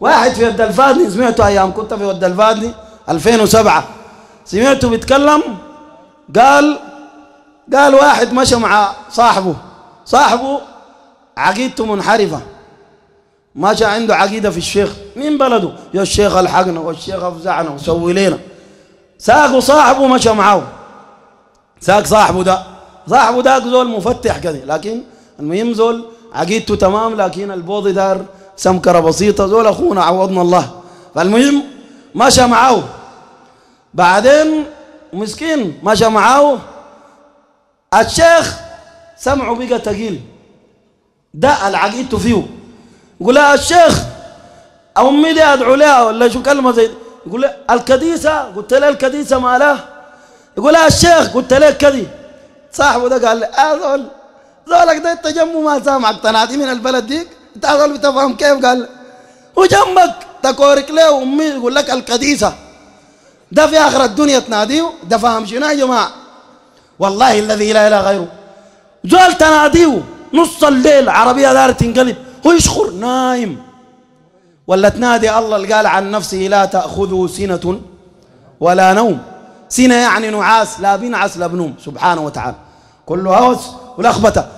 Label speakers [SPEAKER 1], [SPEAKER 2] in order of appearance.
[SPEAKER 1] واحد في ود الفادني سمعته ايام كنت في ود الفادني 2007 سمعته بيتكلم قال قال واحد مشى مع صاحبه صاحبه عقيدته منحرفه ماشى عنده عقيدة في الشيخ مين بلده يا الشيخ الحقنا والشيخ افزعنا وسوي لنا ساق صاحبه مشى معاه ساق صاحبه ده صاحبه ده زول مفتح كده لكن المهم زول عقيدته تمام لكن البوضي دار سمكرة بسيطة زول أخونا عوضنا الله فالمهم مشى معاه بعدين مسكين مشى معاه الشيخ سمعه بقى تقيل ده العقيدته فيه يقول لها الشيخ أمي دي أدعو لها ولا شو كلمة زي يقول لها الكديسة قلت لها الكديسة ما لها يقول لها الشيخ قلت لها كذي صاحبه ده قال لي آه زول زولك ده التجمع ما سامعك طلعتي من البلد ديك تعظل بتفهم كيف قال وجنبك تكورك له امي يقول لك القديسه ده في اخر الدنيا تناديه ده فاهم شنو يا جماعه والله الذي لا اله غيره زول تناديه نص الليل عربيه دارت تنقلب هو يشخر نايم ولا تنادي الله اللي قال عن نفسه لا تاخذه سنه ولا نوم سنه يعني نعاس لا بنعس لا بنوم سبحانه وتعالى كله هوس ولخبطه